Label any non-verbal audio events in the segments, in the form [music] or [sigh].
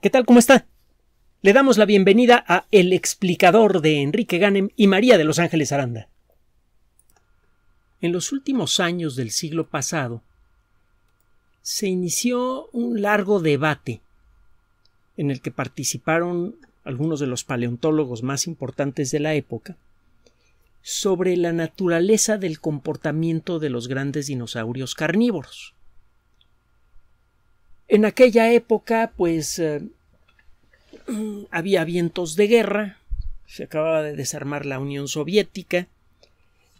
¿Qué tal? ¿Cómo está? Le damos la bienvenida a El explicador de Enrique Ganem y María de Los Ángeles Aranda. En los últimos años del siglo pasado, se inició un largo debate en el que participaron algunos de los paleontólogos más importantes de la época sobre la naturaleza del comportamiento de los grandes dinosaurios carnívoros. En aquella época, pues eh, [clears throat] había vientos de guerra, se acababa de desarmar la Unión Soviética,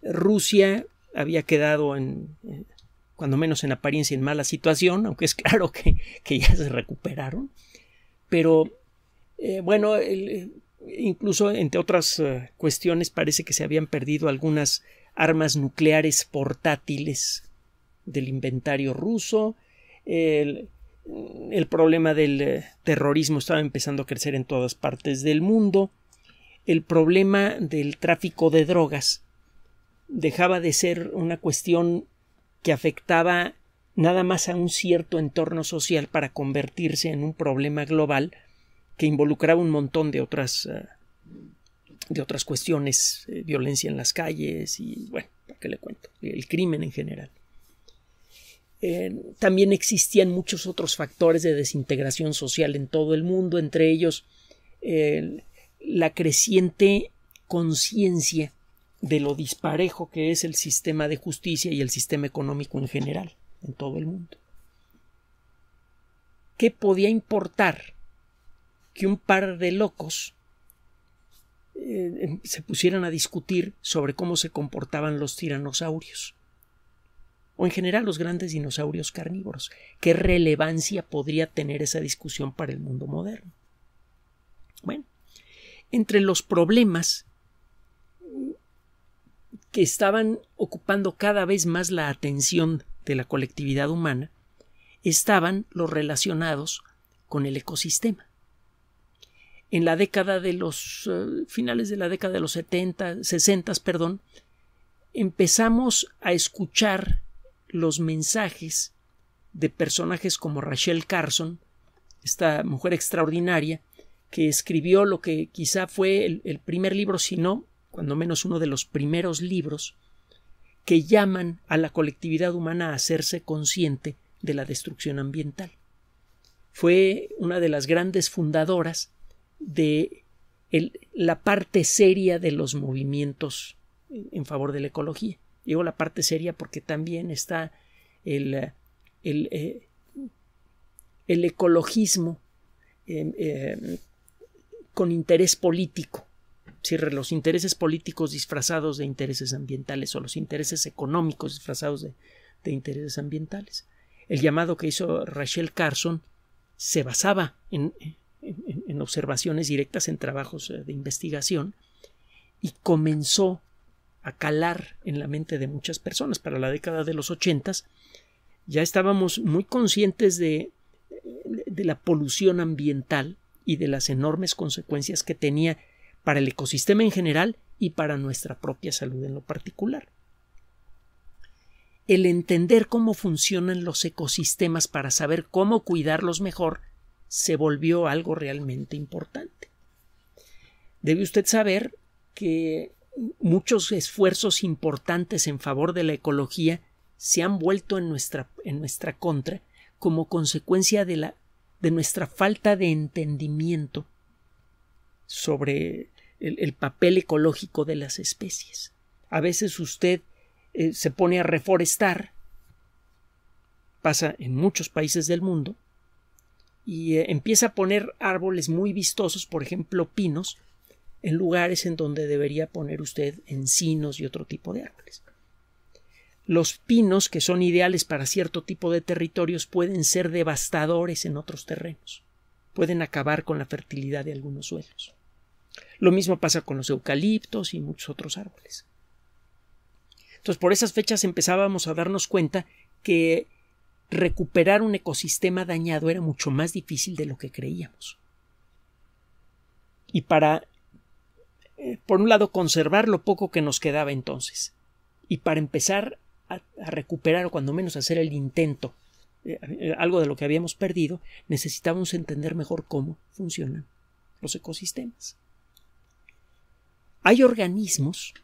Rusia había quedado en, eh, cuando menos en apariencia, en mala situación, aunque es claro que, ya se recuperaron, pero eh, bueno, incluso entre otras cuestiones parece que se habían perdido algunas armas nucleares portátiles del inventario ruso, el, el problema del eh, terrorismo estaba empezando a crecer en todas partes del mundo, el problema del tráfico de drogas dejaba de ser una cuestión que afectaba nada más a un cierto entorno social para convertirse en un problema global que involucraba un montón de otras eh, de otras cuestiones, eh, violencia en las calles y bueno, ¿para qué le cuento? El crimen en general también existían muchos otros factores de desintegración social en todo el mundo, entre ellos la creciente conciencia de lo disparejo que es el sistema de justicia y el sistema económico en general en todo el mundo. ¿Qué podía importar que un par de locos eh, se pusieran a discutir sobre cómo se comportaban los tiranosaurios? o en general los grandes dinosaurios carnívoros. ¿Qué relevancia podría tener esa discusión para el mundo moderno? Bueno, entre los problemas que estaban ocupando cada vez más la atención de la colectividad humana estaban los relacionados con el ecosistema. En la década de los eh, finales de la década de los 70, 60, perdón, empezamos a escuchar los mensajes de personajes como Rachel Carson, esta mujer extraordinaria, que escribió lo que quizá fue el, primer libro, si no, cuando menos uno de los primeros libros, que llaman a la colectividad humana a hacerse consciente de la destrucción ambiental. Fue una de las grandes fundadoras de la parte seria de los movimientos en favor de la ecología llegó la parte seria porque también está el, el, eh, el ecologismo em, em, con interés político. los intereses políticos disfrazados de intereses ambientales o los intereses económicos disfrazados de, intereses ambientales. El llamado que hizo Rachel Carson se basaba en, en observaciones directas en trabajos eh, de investigación y comenzó a calar en la mente de muchas personas. Para la década de los ochentas ya estábamos muy conscientes de, eh, de la polución ambiental y de las enormes consecuencias que tenía para el ecosistema en general y para nuestra propia salud en lo particular. El entender cómo funcionan los ecosistemas para saber cómo cuidarlos mejor se volvió algo realmente importante. Debe usted saber que muchos esfuerzos importantes en favor de la ecología se han vuelto en nuestra, en nuestra contra como consecuencia de, la, de nuestra falta de entendimiento sobre el, papel ecológico de las especies. A veces usted eh, se pone a reforestar, pasa en muchos países del mundo, y eh, empieza a poner árboles muy vistosos, por ejemplo, pinos, en lugares en donde debería poner usted encinos y otro tipo de árboles. Los pinos, que son ideales para cierto tipo de territorios, pueden ser devastadores en otros terrenos, pueden acabar con la fertilidad de algunos suelos. Lo mismo pasa con los eucaliptos y muchos otros árboles. Entonces, por esas fechas empezábamos a darnos cuenta que recuperar un ecosistema dañado era mucho más difícil de lo que creíamos. Y para por un lado, conservar lo poco que nos quedaba entonces, y para empezar a, recuperar o cuando menos hacer el intento, eh, eh, algo de lo que habíamos perdido, necesitábamos entender mejor cómo funcionan los ecosistemas. Hay organismos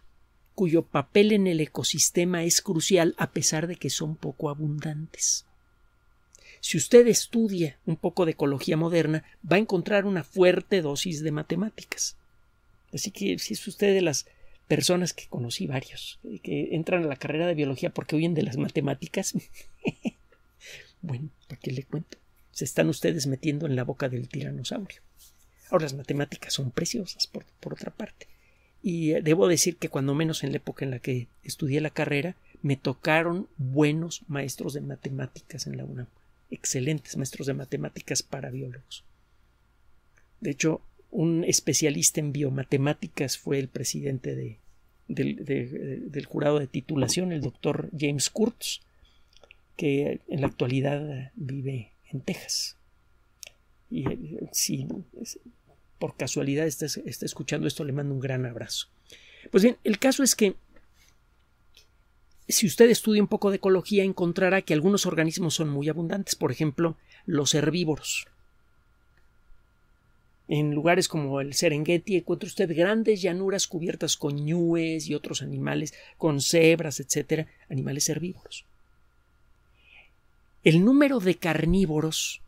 cuyo papel en el ecosistema es crucial a pesar de que son poco abundantes. Si usted estudia un poco de ecología moderna, va a encontrar una fuerte dosis de matemáticas. Así que si es usted de las personas que conocí varios, eh, que entran a la carrera de biología porque huyen de las matemáticas, [laughs] bueno, ¿para qué le cuento? Se están ustedes metiendo en la boca del tiranosaurio. Ahora las matemáticas son preciosas, por, por otra parte. Y eh, debo decir que cuando menos en la época en la que estudié la carrera, me tocaron buenos maestros de matemáticas en la UNAM. Excelentes maestros de matemáticas para biólogos. De hecho, un especialista en biomatemáticas fue el presidente de, del, jurado de titulación, el doctor James Kurtz, que en la actualidad vive en Texas. Y eh, si por casualidad está, está escuchando esto, le mando un gran abrazo. Pues bien, el caso es que si usted estudia un poco de ecología, encontrará que algunos organismos son muy abundantes, por ejemplo, los herbívoros. En lugares como el Serengeti encuentra usted grandes llanuras cubiertas con ñúes y otros animales, con cebras, etcétera, animales herbívoros. El número de carnívoros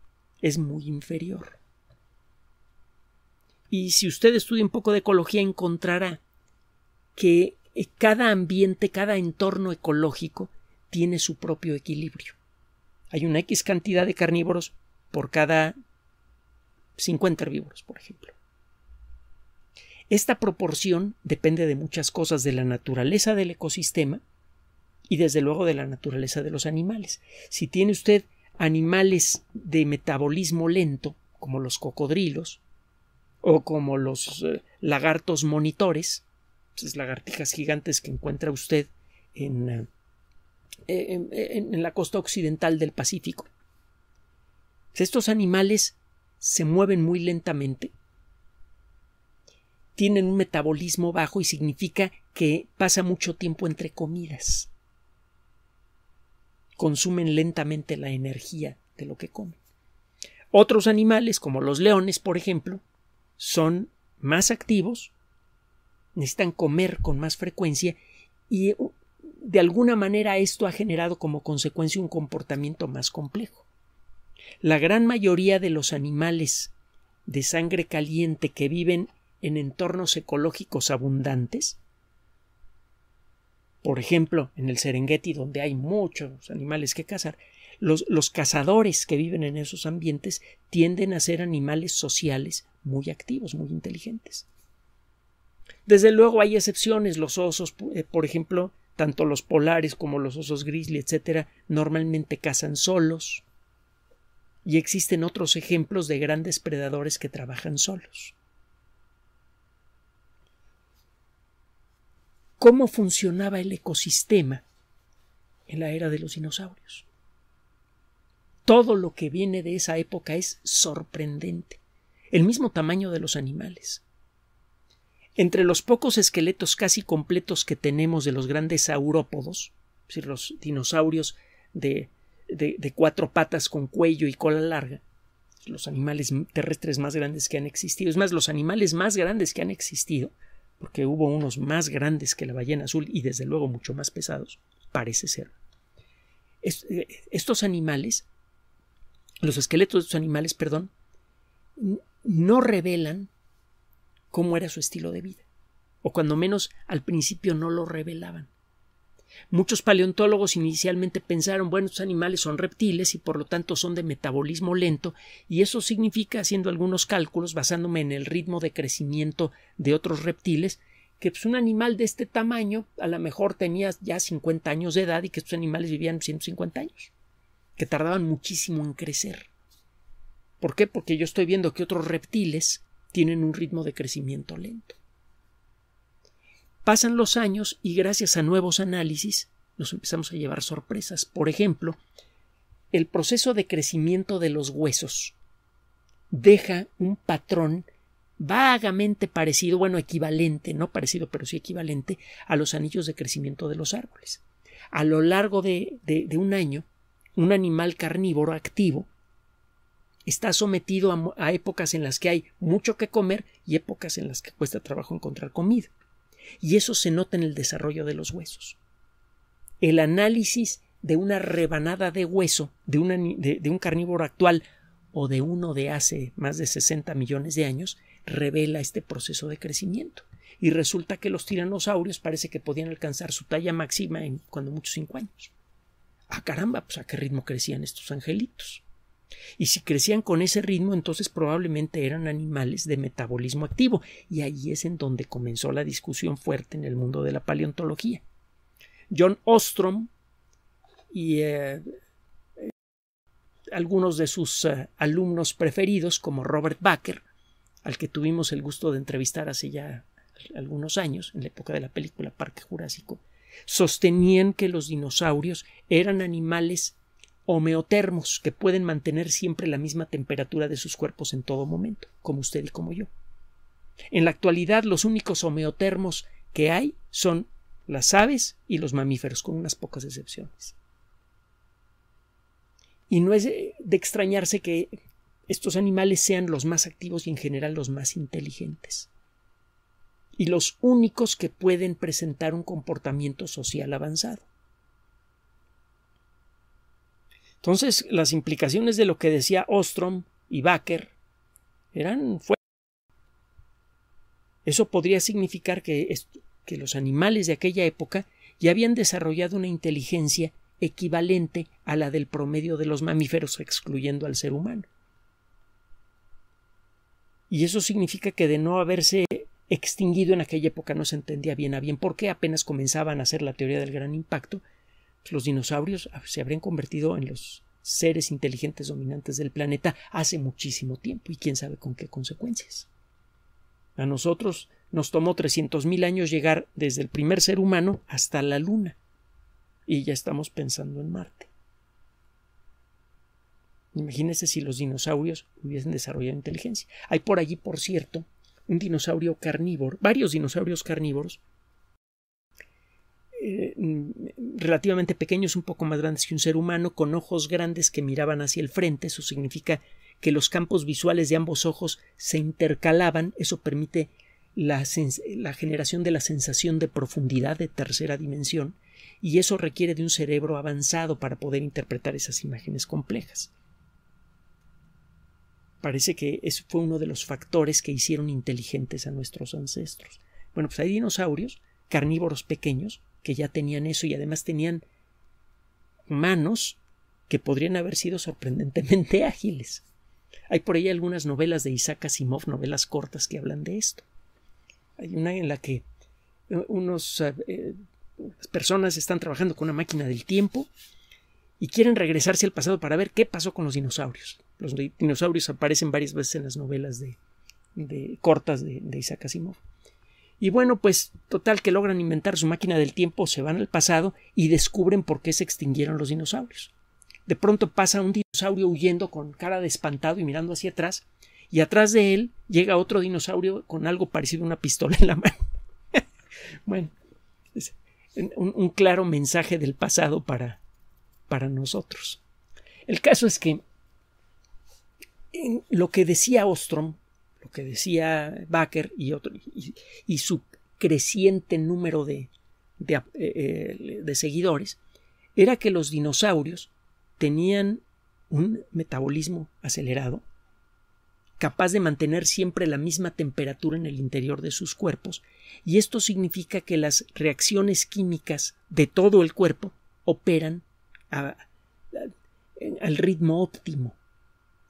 es muy inferior. Y si usted estudia un poco de ecología encontrará que eh, cada ambiente, cada entorno ecológico tiene su propio equilibrio. Hay una X cantidad de carnívoros por cada 50 herbívoros, por ejemplo. Esta proporción depende de muchas cosas, de la naturaleza del ecosistema y desde luego de la naturaleza de los animales. Si tiene usted animales de metabolismo lento, como los cocodrilos, o como los eh, lagartos monitores, esas pues, lagartijas gigantes que encuentra usted eh, en, en la costa occidental del Pacífico. Pues, estos animales se mueven muy lentamente, tienen un metabolismo bajo y significa que pasa mucho tiempo entre comidas. Consumen lentamente la energía de lo que comen. Otros animales, como los leones, por ejemplo, son más activos, necesitan comer con más frecuencia y de alguna manera esto ha generado como consecuencia un comportamiento más complejo. La gran mayoría de los animales de sangre caliente que viven en entornos ecológicos abundantes, por ejemplo, en el Serengeti, donde hay muchos animales que cazar, los, los cazadores que viven en esos ambientes tienden a ser animales sociales muy activos, muy inteligentes. Desde luego hay excepciones, los osos, eh, por ejemplo, tanto los polares como los osos grizzly, etc., normalmente cazan solos y existen otros ejemplos de grandes predadores que trabajan solos. ¿Cómo funcionaba el ecosistema en la era de los dinosaurios? Todo lo que viene de esa época es sorprendente, el mismo tamaño de los animales. Entre los pocos esqueletos casi completos que tenemos de los grandes saurópodos, es los dinosaurios de de, cuatro patas con cuello y cola larga, los animales terrestres más grandes que han existido. Es más, los animales más grandes que han existido, porque hubo unos más grandes que la ballena azul y desde luego mucho más pesados, parece ser. Eh, estos animales, los esqueletos de estos animales, perdón, no revelan cómo era su estilo de vida, o cuando menos al principio no lo revelaban. Muchos paleontólogos inicialmente pensaron, bueno, estos animales son reptiles y por lo tanto son de metabolismo lento, y eso significa, haciendo algunos cálculos, basándome en el ritmo de crecimiento de otros reptiles, que pues, un animal de este tamaño a lo mejor tenía ya 50 años de edad y que estos animales vivían 150 años, que tardaban muchísimo en crecer. ¿Por qué? Porque yo estoy viendo que otros reptiles tienen un ritmo de crecimiento lento. Pasan los años y gracias a nuevos análisis nos empezamos a llevar sorpresas. Por ejemplo, el proceso de crecimiento de los huesos deja un patrón vagamente parecido, bueno, equivalente, no parecido, pero sí equivalente a los anillos de crecimiento de los árboles. A lo largo de, un año, un animal carnívoro activo está sometido a épocas en las que hay mucho que comer y épocas en las que cuesta trabajo encontrar comida y eso se nota en el desarrollo de los huesos. El análisis de una rebanada de hueso de, un carnívoro actual o de uno de hace más de 60 millones de años revela este proceso de crecimiento. Y resulta que los tiranosaurios parece que podían alcanzar su talla máxima en cuando muchos cinco años. ¡A ah, caramba, pues a qué ritmo crecían estos angelitos. Y si crecían con ese ritmo, entonces probablemente eran animales de metabolismo activo, y ahí es en donde comenzó la discusión fuerte en el mundo de la paleontología. John Ostrom y eh, eh, algunos de sus eh, alumnos preferidos, como Robert Bakker al que tuvimos el gusto de entrevistar hace ya algunos años, en la época de la película Parque Jurásico, sostenían que los dinosaurios eran animales homeotermos que pueden mantener siempre la misma temperatura de sus cuerpos en todo momento, como usted y como yo. En la actualidad los únicos homeotermos que hay son las aves y los mamíferos, con unas pocas excepciones. Y no es de extrañarse que estos animales sean los más activos y en general los más inteligentes. Y los únicos que pueden presentar un comportamiento social avanzado. Entonces, las implicaciones de lo que decía Ostrom y Baker eran fuertes. Eso podría significar que, que los animales de aquella época ya habían desarrollado una inteligencia equivalente a la del promedio de los mamíferos, excluyendo al ser humano. Y eso significa que de no haberse extinguido en aquella época no se entendía bien a bien por qué apenas comenzaban a hacer la teoría del gran impacto pues, los dinosaurios se habrían convertido en los seres inteligentes dominantes del planeta hace muchísimo tiempo y quién sabe con qué consecuencias. A nosotros nos tomó 300.000 años llegar desde el primer ser humano hasta la Luna y ya estamos pensando en Marte. Imagínense si los dinosaurios hubiesen desarrollado inteligencia. Hay por allí, por cierto, un dinosaurio carnívoro, varios dinosaurios carnívoros, eh, relativamente pequeños, un poco más grandes que un ser humano, con ojos grandes que miraban hacia el frente. Eso significa que los campos visuales de ambos ojos se intercalaban. Eso permite la, generación de la sensación de profundidad de tercera dimensión. Y eso requiere de un cerebro avanzado para poder interpretar esas imágenes complejas. Parece que eso fue uno de los factores que hicieron inteligentes a nuestros ancestros. Bueno, pues hay dinosaurios, carnívoros pequeños, que ya tenían eso y además tenían manos que podrían haber sido sorprendentemente [laughs] ágiles. Hay por ahí algunas novelas de Isaac Asimov, novelas cortas que hablan de esto. Hay una en la que eh, unos eh, eh, personas están trabajando con una máquina del tiempo y quieren regresarse al pasado para ver qué pasó con los dinosaurios. Los dinosaurios aparecen varias veces en las novelas de, cortas de, de Isaac Asimov. Y bueno, pues total que logran inventar su máquina del tiempo, se van al pasado y descubren por qué se extinguieron los dinosaurios. De pronto pasa un dinosaurio huyendo con cara de espantado y mirando hacia atrás, y atrás de él llega otro dinosaurio con algo parecido a una pistola en la mano. [laughs] bueno, es un, claro mensaje del pasado para, para nosotros. El caso es que en lo que decía Ostrom que decía Baker y, otro, y, su creciente número eh, eh, de, seguidores, era que los dinosaurios tenían un metabolismo acelerado, capaz de mantener siempre la misma temperatura en el interior de sus cuerpos, y esto significa que las reacciones químicas de todo el cuerpo operan al ritmo óptimo.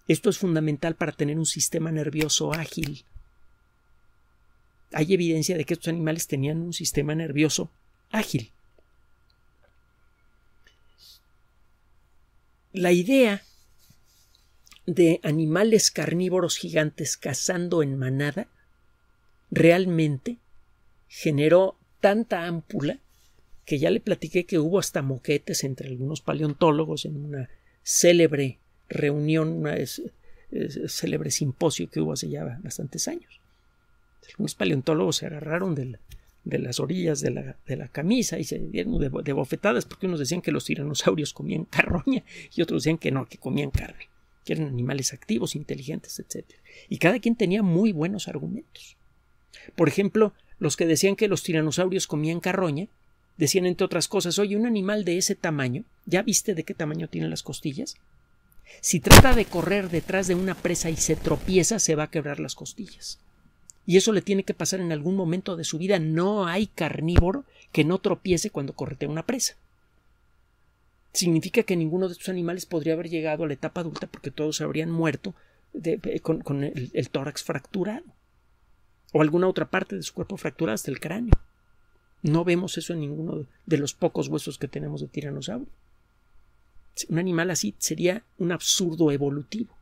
Esto es fundamental para tener un sistema nervioso ágil. Hay evidencia de que estos animales tenían un sistema nervioso ágil. La idea de animales carnívoros gigantes cazando en manada realmente generó tanta ámpula que ya le platiqué que hubo hasta moquetes entre algunos paleontólogos en una célebre reunión, un célebre simposio que hubo hace ya bastantes años. Algunos paleontólogos se agarraron de, las orillas de la, camisa y se dieron de, bofetadas porque unos decían que los tiranosaurios comían carroña y otros decían que no, que comían carne, que eran animales activos, inteligentes, etc. Y cada quien tenía muy buenos argumentos. Por ejemplo, los que decían que los tiranosaurios comían carroña decían entre otras cosas, oye, un animal de ese tamaño, ¿ya viste de qué tamaño tienen las costillas? Si trata de correr detrás de una presa y se tropieza, se va a quebrar las costillas. Y eso le tiene que pasar en algún momento de su vida. No hay carnívoro que no tropiece cuando correte una presa. Significa que ninguno de estos animales podría haber llegado a la etapa adulta porque todos habrían muerto eh, con, el, el tórax fracturado o alguna otra parte de su cuerpo fracturada hasta el cráneo. No vemos eso en ninguno de los pocos huesos que tenemos de tiranosaurio. Un animal así sería un absurdo evolutivo.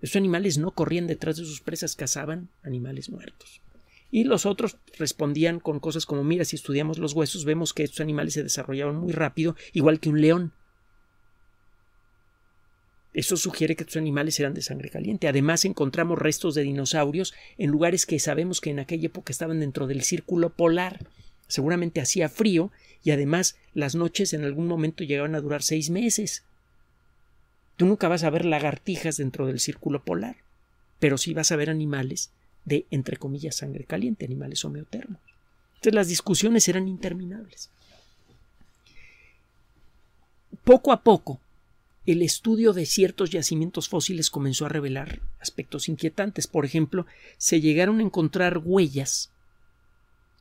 Esos animales no corrían detrás de sus presas, cazaban animales muertos. Y los otros respondían con cosas como, mira, si estudiamos los huesos, vemos que estos animales se desarrollaron muy rápido, igual que un león. Eso sugiere que estos animales eran de sangre caliente. Además, encontramos restos de dinosaurios en lugares que sabemos que en aquella época estaban dentro del círculo polar. Seguramente hacía frío y además las noches en algún momento llegaban a durar seis meses. Tú nunca vas a ver lagartijas dentro del círculo polar, pero sí vas a ver animales de, entre comillas, sangre caliente, animales homeotermos. Entonces las discusiones eran interminables. Poco a poco, el estudio de ciertos yacimientos fósiles comenzó a revelar aspectos inquietantes. Por ejemplo, se llegaron a encontrar huellas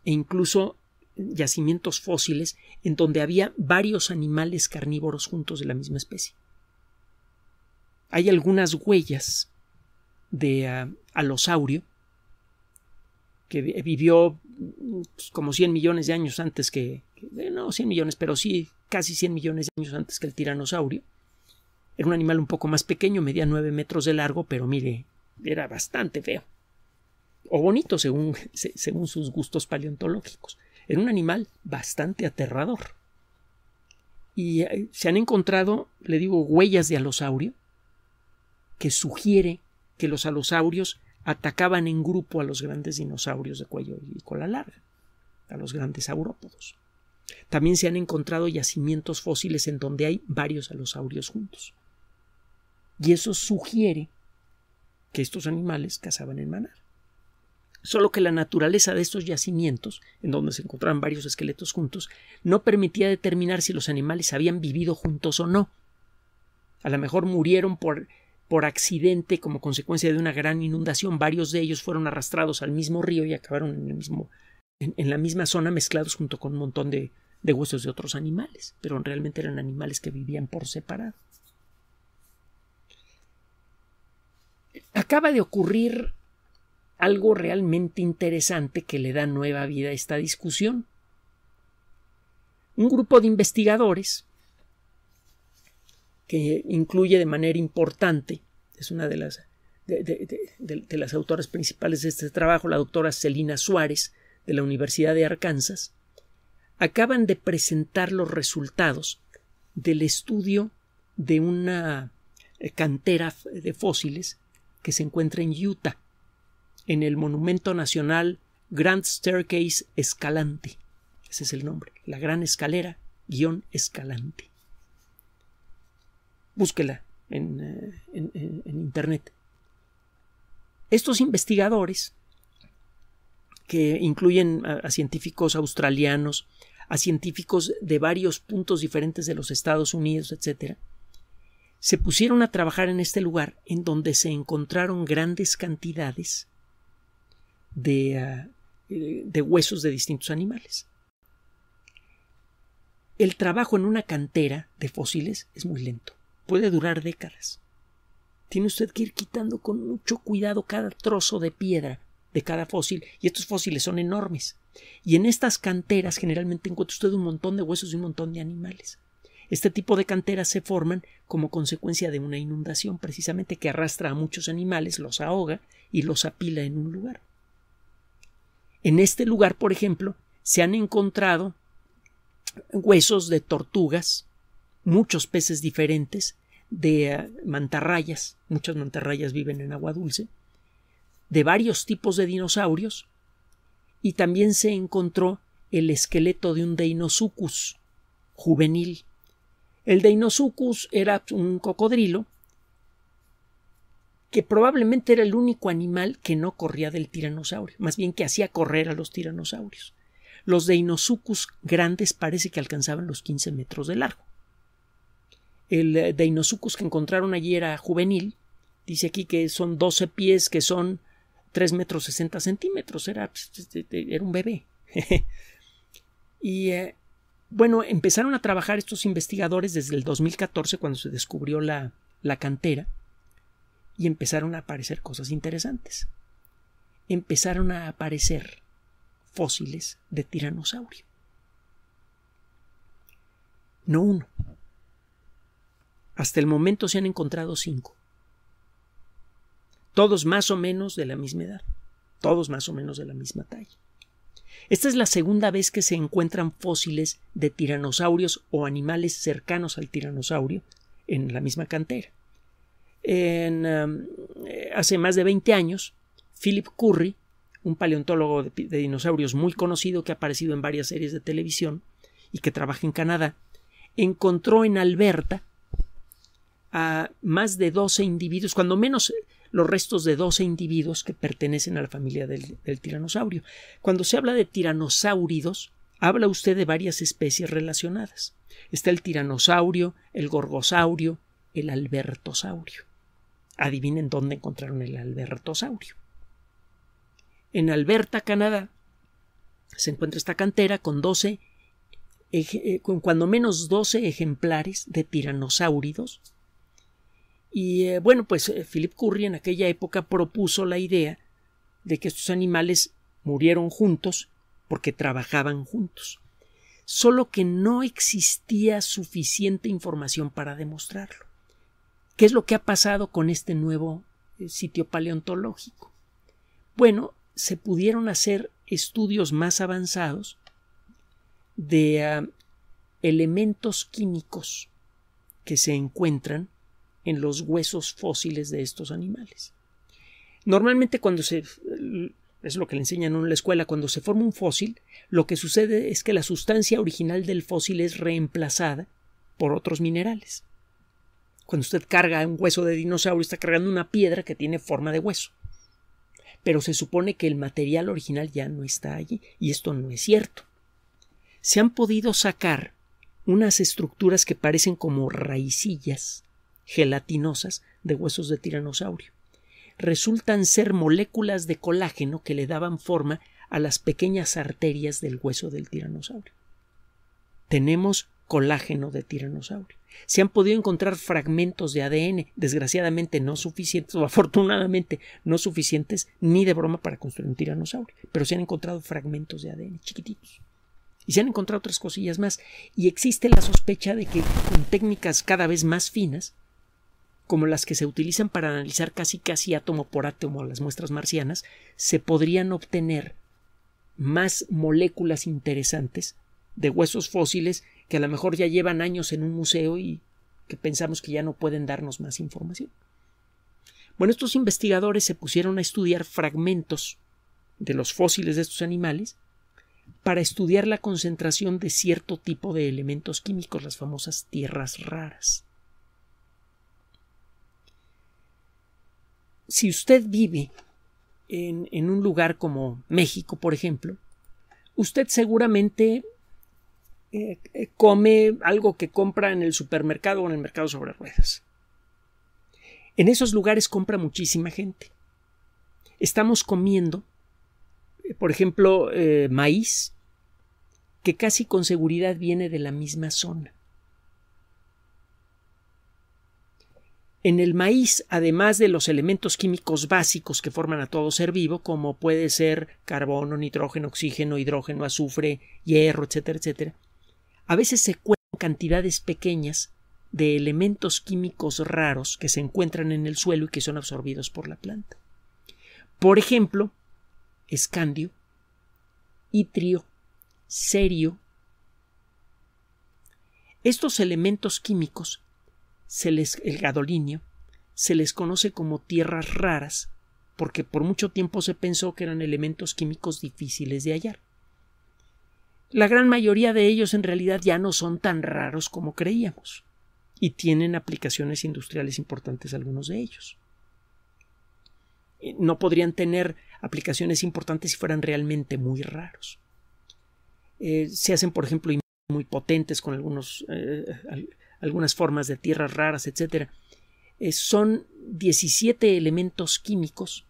e incluso yacimientos fósiles en donde había varios animales carnívoros juntos de la misma especie. Hay algunas huellas de ah, alosaurio que vivió pues, como 100 millones de años antes que, no 100 millones, pero sí casi 100 millones de años antes que el tiranosaurio. Era un animal un poco más pequeño, medía 9 metros de largo, pero mire, era bastante feo. O bonito según, [laughs] según sus gustos paleontológicos. Era un animal bastante aterrador. Y eh, se han encontrado, le digo, huellas de alosaurio que sugiere que los alosaurios atacaban en grupo a los grandes dinosaurios de cuello y cola larga, a los grandes aurópodos. También se han encontrado yacimientos fósiles en donde hay varios alosaurios juntos. Y eso sugiere que estos animales cazaban en manar. Solo que la naturaleza de estos yacimientos, en donde se encontraban varios esqueletos juntos, no permitía determinar si los animales habían vivido juntos o no. A lo mejor murieron por, por accidente como consecuencia de una gran inundación. Varios de ellos fueron arrastrados al mismo río y acabaron en, el mismo, en, la misma zona mezclados junto con un montón de, de huesos de otros animales, pero realmente eran animales que vivían por separado. Acaba de ocurrir algo realmente interesante que le da nueva vida a esta discusión. Un grupo de investigadores, que incluye de manera importante, es una de las, de, las autoras principales de este trabajo, la doctora Celina Suárez, de la Universidad de Arkansas, acaban de presentar los resultados del estudio de una cantera de fósiles que se encuentra en Utah en el Monumento Nacional Grand Staircase Escalante. Ese es el nombre, la Gran Escalera guión Escalante. Búsquela eh, en, en, Internet. Estos investigadores, que incluyen a, a científicos australianos, a científicos de varios puntos diferentes de los Estados Unidos, etc., se pusieron a trabajar en este lugar en donde se encontraron grandes cantidades Ah, eh, de, huesos de distintos animales. El trabajo en una cantera de fósiles es muy lento, puede durar décadas. Tiene usted que ir quitando con mucho cuidado cada trozo de piedra de cada fósil, y estos fósiles son enormes. Y en estas canteras generalmente encuentra usted un montón de huesos y un montón de animales. Este tipo de canteras se forman como consecuencia de una inundación, precisamente que arrastra a muchos animales, los ahoga y los apila en un lugar. En este lugar, por ejemplo, se han encontrado huesos de tortugas, muchos peces diferentes, de eh, mantarrayas, muchas mantarrayas viven en agua dulce, de varios tipos de dinosaurios, y también se encontró el esqueleto de un Deinosuchus juvenil. El Deinosuchus era un cocodrilo que probablemente era el único animal que no corría del tiranosaurio, más bien que hacía correr a los tiranosaurios. Los deinosucus grandes parece que alcanzaban los 15 metros de largo. El eh, deinosucus que encontraron allí era juvenil, dice aquí que son 12 pies, que son 3 metros 60 centímetros, era, pues, era un bebé. [laughs] y eh, bueno, empezaron a trabajar estos investigadores desde el 2014 cuando se descubrió la, la cantera y empezaron a aparecer cosas interesantes. Empezaron a aparecer fósiles de tiranosaurio. No uno. Hasta el momento se han encontrado cinco. Todos más o menos de la misma edad. Todos más o menos de la misma talla. Esta es la segunda vez que se encuentran fósiles de tiranosaurios o animales cercanos al tiranosaurio en la misma cantera. Em, eh, hace más de 20 años, Philip Curry, un paleontólogo de, dinosaurios muy conocido que ha aparecido en varias series de televisión y que trabaja en Canadá, encontró en Alberta a más de 12 individuos, cuando menos eh, los restos de 12 individuos que pertenecen a la familia del, tiranosaurio. Cuando se habla de tiranosáuridos, habla usted de varias especies relacionadas. Está el tiranosaurio, el gorgosaurio, el albertosaurio. Adivinen dónde encontraron el albertosaurio. En Alberta, Canadá, se encuentra esta cantera con 12, eh, con cuando menos 12 ejemplares de tiranosáuridos. Y eh, bueno, pues eh, Philip Curry en aquella época propuso la idea de que estos animales murieron juntos porque trabajaban juntos, solo que no existía suficiente información para demostrarlo. ¿Qué es lo que ha pasado con este nuevo eh, sitio paleontológico? Bueno, se pudieron hacer estudios más avanzados de ah, elementos químicos que se encuentran en los huesos fósiles de estos animales. Normalmente cuando se es lo que le enseñan en la escuela, cuando se forma un fósil, lo que sucede es que la sustancia original del fósil es reemplazada por otros minerales. Cuando usted carga un hueso de dinosaurio, está cargando una piedra que tiene forma de hueso. Pero se supone que el material original ya no está allí, y esto no es cierto. Se han podido sacar unas estructuras que parecen como raicillas gelatinosas de huesos de tiranosaurio. Resultan ser moléculas de colágeno que le daban forma a las pequeñas arterias del hueso del tiranosaurio. Tenemos colágeno de tiranosaurio. Se han podido encontrar fragmentos de ADN, desgraciadamente no suficientes, o afortunadamente no suficientes, ni de broma para construir un tiranosaurio, pero se han encontrado fragmentos de ADN chiquititos. Y se han encontrado otras cosillas más. Y existe la sospecha de que con técnicas cada vez más finas, como las que se utilizan para analizar casi casi átomo por átomo las muestras marcianas, se podrían obtener más moléculas interesantes de huesos fósiles que a lo mejor ya llevan años en un museo y que pensamos que ya no pueden darnos más información. Bueno, estos investigadores se pusieron a estudiar fragmentos de los fósiles de estos animales para estudiar la concentración de cierto tipo de elementos químicos, las famosas tierras raras. Si usted vive en, en un lugar como México, por ejemplo, usted seguramente eh, eh, come algo que compra en el supermercado o en el mercado sobre ruedas. En esos lugares compra muchísima gente. Estamos comiendo, eh, por ejemplo, maíz, que casi con seguridad viene de la misma zona. En el maíz, además de los elementos químicos básicos que forman a todo ser vivo, como puede ser carbono, nitrógeno, oxígeno, hidrógeno, azufre, hierro, etcétera, etcétera, a veces se cuentan cantidades pequeñas de elementos químicos raros que se encuentran en el suelo y que son absorbidos por la planta. Por ejemplo, escandio, itrio, serio. Estos elementos químicos, el gadolinio, se les conoce como tierras raras porque por mucho tiempo se pensó que eran elementos químicos difíciles de hallar. La gran mayoría de ellos en realidad ya no son tan raros como creíamos y tienen aplicaciones industriales importantes algunos de ellos. Eh, no podrían tener aplicaciones importantes si fueran realmente muy raros. Eh, se hacen, por ejemplo, muy potentes con algunos, eh, algunas formas de tierras raras, etc. son 17 elementos químicos.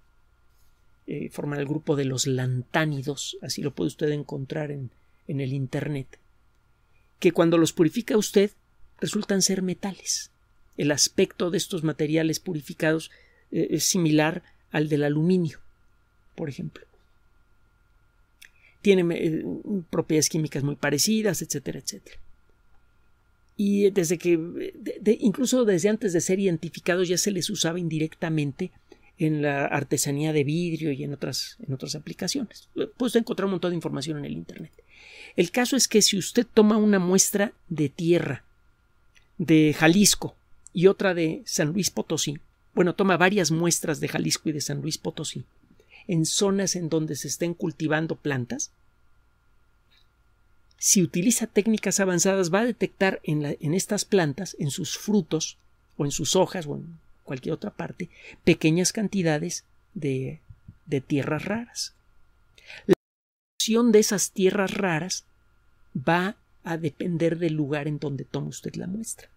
forman el grupo de los lantánidos, así lo puede usted encontrar en, en el Internet, que cuando los purifica usted resultan ser metales. El aspecto de estos materiales purificados eh, es similar al del aluminio, por ejemplo. Tiene eh, propiedades químicas muy parecidas, etcétera, etcétera. Y eh, desde que, incluso desde antes de ser identificados, ya se les usaba indirectamente en la artesanía de vidrio y en otras, en otras aplicaciones. Puedes encontrar un montón de información en el Internet. El caso es que si usted toma una muestra de tierra de Jalisco y otra de San Luis Potosí, bueno, toma varias muestras de Jalisco y de San Luis Potosí, en zonas en donde se estén cultivando plantas, si utiliza técnicas avanzadas va a detectar en, estas plantas, en sus frutos o en sus hojas o en cualquier otra parte, pequeñas cantidades de, de tierras raras de esas tierras raras va a depender del lugar en donde tome usted la muestra.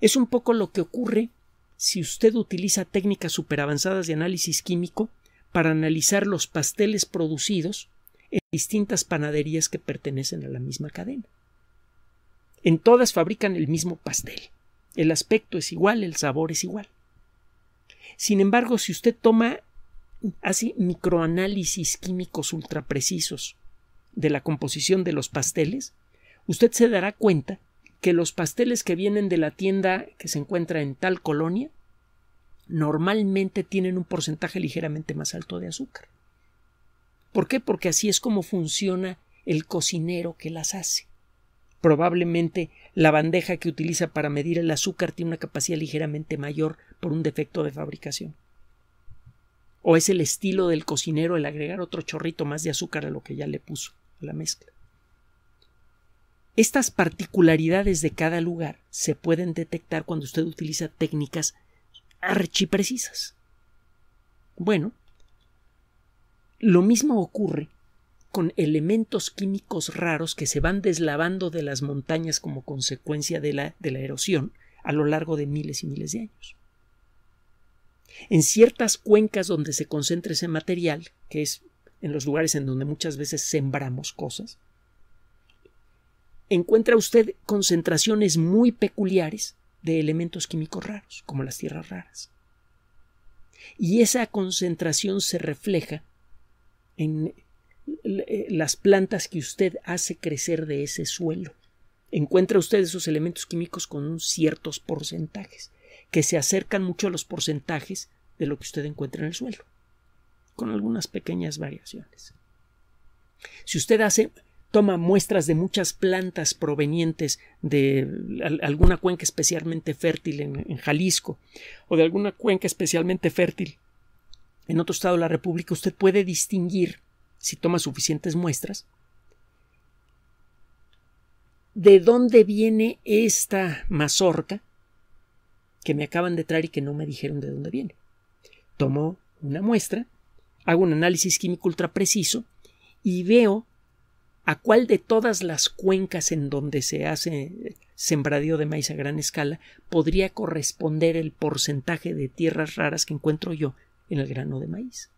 Es un poco lo que ocurre si usted utiliza técnicas superavanzadas de análisis químico para analizar los pasteles producidos en distintas panaderías que pertenecen a la misma cadena. En todas fabrican el mismo pastel. El aspecto es igual, el sabor es igual. Sin embargo, si usted toma hace microanálisis químicos ultra precisos de la composición de los pasteles, usted se dará cuenta que los pasteles que vienen de la tienda que se encuentra en tal colonia normalmente tienen un porcentaje ligeramente más alto de azúcar. ¿Por qué? Porque así es como funciona el cocinero que las hace. Probablemente la bandeja que utiliza para medir el azúcar tiene una capacidad ligeramente mayor por un defecto de fabricación o es el estilo del cocinero el agregar otro chorrito más de azúcar a lo que ya le puso a la mezcla. Estas particularidades de cada lugar se pueden detectar cuando usted utiliza técnicas archiprecisas. Bueno, lo mismo ocurre con elementos químicos raros que se van deslavando de las montañas como consecuencia de la, de la erosión a lo largo de miles y miles de años. En ciertas cuencas donde se concentra ese material, que es en los lugares en donde muchas veces sembramos cosas, encuentra usted concentraciones muy peculiares de elementos químicos raros, como las tierras raras. Y esa concentración se refleja en eh, las plantas que usted hace crecer de ese suelo. Encuentra usted esos elementos químicos con ciertos porcentajes que se acercan mucho a los porcentajes de lo que usted encuentra en el suelo, con algunas pequeñas variaciones. Si usted hace, toma muestras de muchas plantas provenientes de alguna cuenca especialmente fértil en Jalisco o de alguna cuenca especialmente fértil en otro estado de la República, usted puede distinguir, si toma suficientes muestras, de dónde viene esta mazorca que me acaban de traer y que no me dijeron de dónde viene. Tomo una muestra, hago un análisis químico ultra preciso y veo a cuál de todas las cuencas en donde se hace sembradío de maíz a gran escala podría corresponder el porcentaje de tierras raras que encuentro yo en el grano de maíz.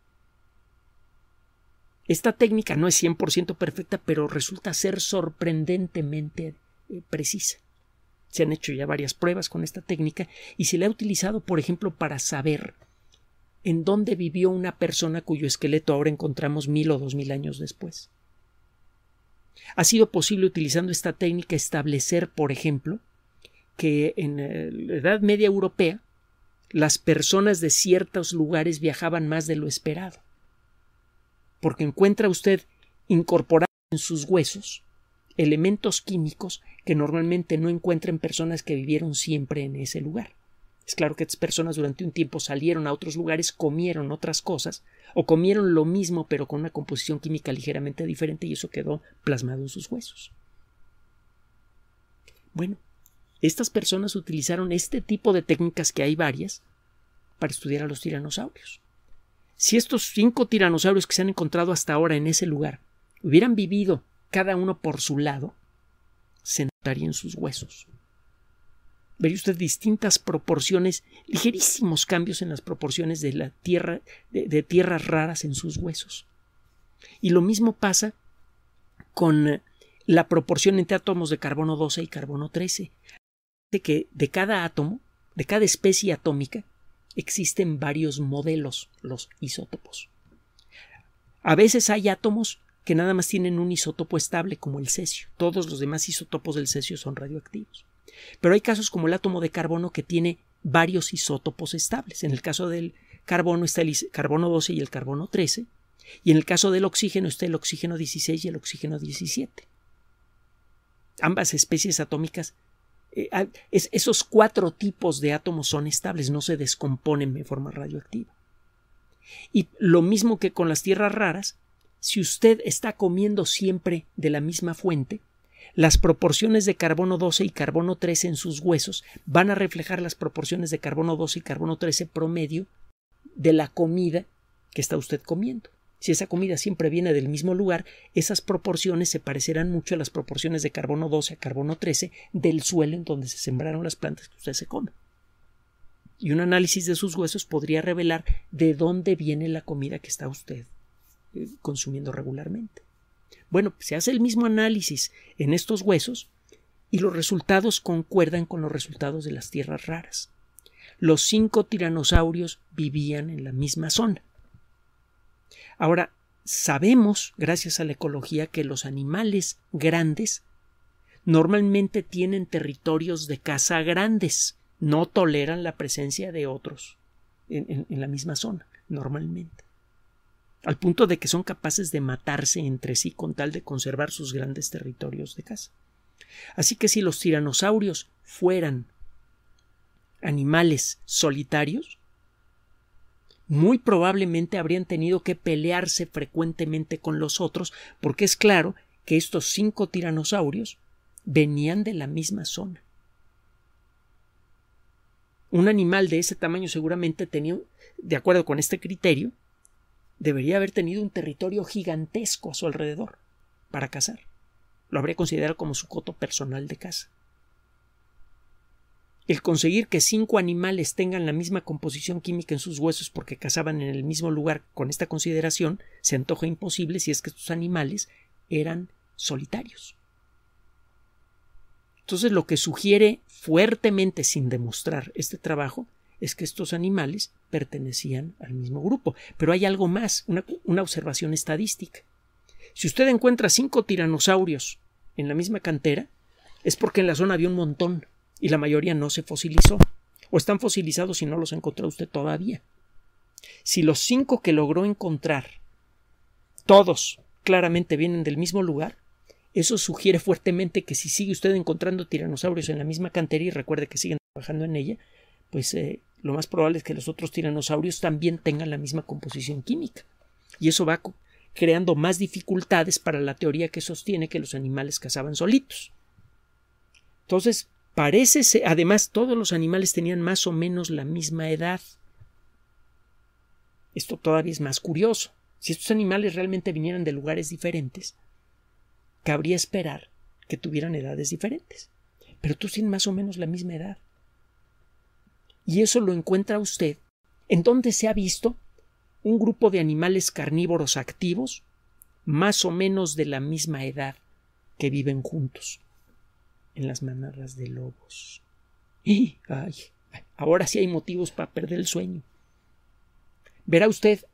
Esta técnica no es 100% perfecta, pero resulta ser sorprendentemente eh, precisa. Se han hecho ya varias pruebas con esta técnica y se la ha utilizado, por ejemplo, para saber en dónde vivió una persona cuyo esqueleto ahora encontramos mil o dos mil años después. Ha sido posible utilizando esta técnica establecer, por ejemplo, que en eh, la Edad Media Europea las personas de ciertos lugares viajaban más de lo esperado, porque encuentra usted incorporado en sus huesos elementos químicos que normalmente no encuentran personas que vivieron siempre en ese lugar. Es claro que estas personas durante un tiempo salieron a otros lugares, comieron otras cosas, o comieron lo mismo pero con una composición química ligeramente diferente y eso quedó plasmado en sus huesos. Bueno, estas personas utilizaron este tipo de técnicas que hay varias para estudiar a los tiranosaurios. Si estos cinco tiranosaurios que se han encontrado hasta ahora en ese lugar hubieran vivido cada uno por su lado, se en sus huesos. Vería usted distintas proporciones, ligerísimos cambios en las proporciones de, la tierra, de, tierras raras en sus huesos. Y lo mismo pasa con eh, la proporción entre átomos de carbono 12 y carbono 13. De que de cada átomo, de cada especie atómica, existen varios modelos, los isótopos. A veces hay átomos que nada más tienen un isótopo estable como el cesio. Todos los demás isótopos del cesio son radioactivos. Pero hay casos como el átomo de carbono que tiene varios isótopos estables. En el caso del carbono está el carbono 12 y el carbono 13, y en el caso del oxígeno está el oxígeno 16 y el oxígeno 17. Ambas especies atómicas, eh, esos cuatro tipos de átomos son estables, no se descomponen de forma radioactiva. Y lo mismo que con las tierras raras, si usted está comiendo siempre de la misma fuente, las proporciones de carbono 12 y carbono 13 en sus huesos van a reflejar las proporciones de carbono 12 y carbono 13 promedio de la comida que está usted comiendo. Si esa comida siempre viene del mismo lugar, esas proporciones se parecerán mucho a las proporciones de carbono 12 a carbono 13 del suelo en donde se sembraron las plantas que usted se come. Y un análisis de sus huesos podría revelar de dónde viene la comida que está usted eh, consumiendo regularmente. Bueno, se hace el mismo análisis en estos huesos y los resultados concuerdan con los resultados de las tierras raras. Los cinco tiranosaurios vivían en la misma zona. Ahora, sabemos, gracias a la ecología, que los animales grandes normalmente tienen territorios de caza grandes, no toleran la presencia de otros en, la misma zona, normalmente al punto de que son capaces de matarse entre sí con tal de conservar sus grandes territorios de caza. Así que si los tiranosaurios fueran animales solitarios, muy probablemente habrían tenido que pelearse frecuentemente con los otros, porque es claro que estos cinco tiranosaurios venían de la misma zona. Un animal de ese tamaño seguramente tenía, de acuerdo con este criterio, debería haber tenido un territorio gigantesco a su alrededor para cazar. Lo habría considerado como su coto personal de caza. El conseguir que cinco animales tengan la misma composición química en sus huesos porque cazaban en el mismo lugar con esta consideración se antoja imposible si es que estos animales eran solitarios. Entonces lo que sugiere fuertemente sin demostrar este trabajo es que estos animales pertenecían al mismo grupo. Pero hay algo más, una, observación estadística. Si usted encuentra cinco tiranosaurios en la misma cantera, es porque en la zona había un montón y la mayoría no se fosilizó, o están fosilizados y no los encontró usted todavía. Si los cinco que logró encontrar, todos claramente vienen del mismo lugar, eso sugiere fuertemente que si sigue usted encontrando tiranosaurios en la misma cantera y recuerde que siguen trabajando en ella, pues eh, lo más probable es que los otros tiranosaurios también tengan la misma composición química. Y eso va creando más dificultades para la teoría que sostiene que los animales cazaban solitos. Entonces, parece ser, además todos los animales tenían más o menos la misma edad. Esto todavía es más curioso. Si estos animales realmente vinieran de lugares diferentes, cabría esperar que tuvieran edades diferentes. Pero todos tienen más o menos la misma edad y eso lo encuentra usted en donde se ha visto un grupo de animales carnívoros activos más o menos de la misma edad que viven juntos en las manarras de lobos. Y, ay, ahora sí hay motivos para perder el sueño. Verá usted,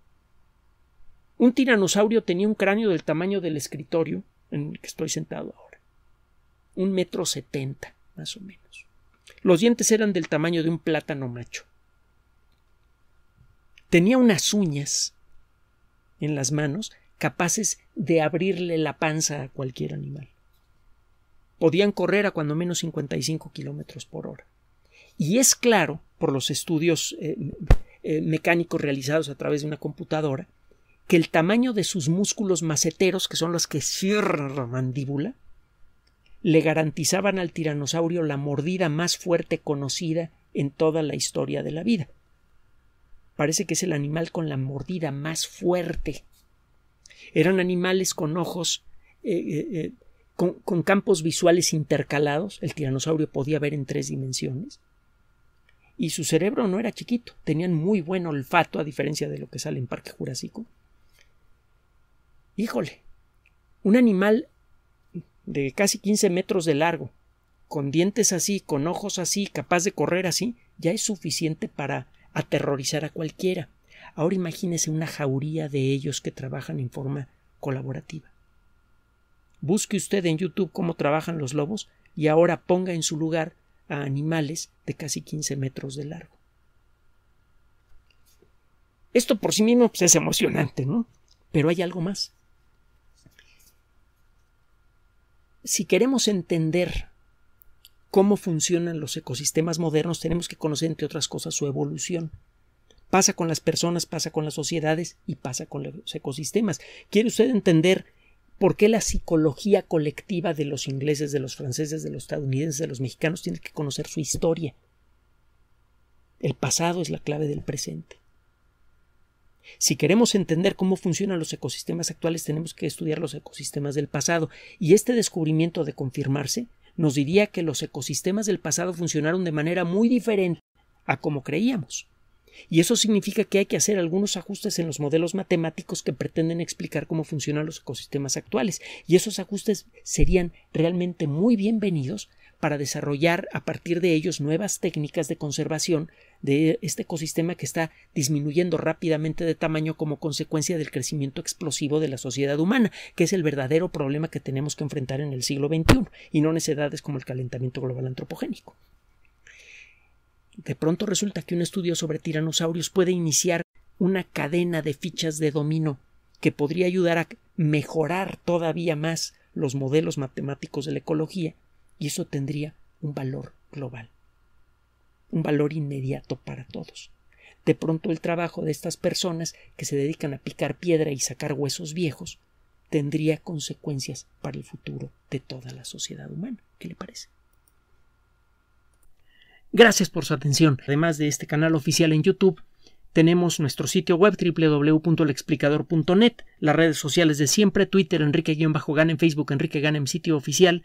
un tiranosaurio tenía un cráneo del tamaño del escritorio en el que estoy sentado ahora, un metro setenta, más o menos. Los dientes eran del tamaño de un plátano macho. Tenía unas uñas en las manos capaces de abrirle la panza a cualquier animal. Podían correr a cuando menos 55 kilómetros por hora. Y es claro, por los estudios eh, eh, mecánicos realizados a través de una computadora, que el tamaño de sus músculos maceteros, que son los que cierran la mandíbula, le garantizaban al tiranosaurio la mordida más fuerte conocida en toda la historia de la vida. Parece que es el animal con la mordida más fuerte. Eran animales con ojos, eh, eh, eh, con campos visuales intercalados, el tiranosaurio podía ver en tres dimensiones, y su cerebro no era chiquito, tenían muy buen olfato a diferencia de lo que sale en Parque Jurásico. Híjole, un animal de casi 15 metros de largo, con dientes así, con ojos así, capaz de correr así, ya es suficiente para aterrorizar a cualquiera. Ahora imagínese una jauría de ellos que trabajan en forma colaborativa. Busque usted en YouTube cómo trabajan los lobos y ahora ponga en su lugar a animales de casi 15 metros de largo. Esto por sí mismo pues, es emocionante, ¿no? Pero hay algo más. si queremos entender cómo funcionan los ecosistemas modernos, tenemos que conocer, entre otras cosas, su evolución. Pasa con las personas, pasa con las sociedades y pasa con los ecosistemas. ¿Quiere usted entender por qué la psicología colectiva de los ingleses, de los franceses, de los estadounidenses, de los mexicanos tiene que conocer su historia? El pasado es la clave del presente. Si queremos entender cómo funcionan los ecosistemas actuales, tenemos que estudiar los ecosistemas del pasado, y este descubrimiento de confirmarse nos diría que los ecosistemas del pasado funcionaron de manera muy diferente a como creíamos. Y eso significa que hay que hacer algunos ajustes en los modelos matemáticos que pretenden explicar cómo funcionan los ecosistemas actuales, y esos ajustes serían realmente muy bienvenidos para desarrollar a partir de ellos nuevas técnicas de conservación de este ecosistema que está disminuyendo rápidamente de tamaño como consecuencia del crecimiento explosivo de la sociedad humana, que es el verdadero problema que tenemos que enfrentar en el siglo XXI, y no necesidades como el calentamiento global antropogénico. De pronto resulta que un estudio sobre tiranosaurios puede iniciar una cadena de fichas de dominó que podría ayudar a mejorar todavía más los modelos matemáticos de la ecología, y eso tendría un valor global un valor inmediato para todos. De pronto el trabajo de estas personas que se dedican a picar piedra y sacar huesos viejos tendría consecuencias para el futuro de toda la sociedad humana. ¿Qué le parece? Gracias por su atención. Además de este canal oficial en YouTube, tenemos nuestro sitio web www.lexplicador.net, las redes sociales de siempre, Twitter Enrique-Gan, Facebook Enrique Ganem sitio oficial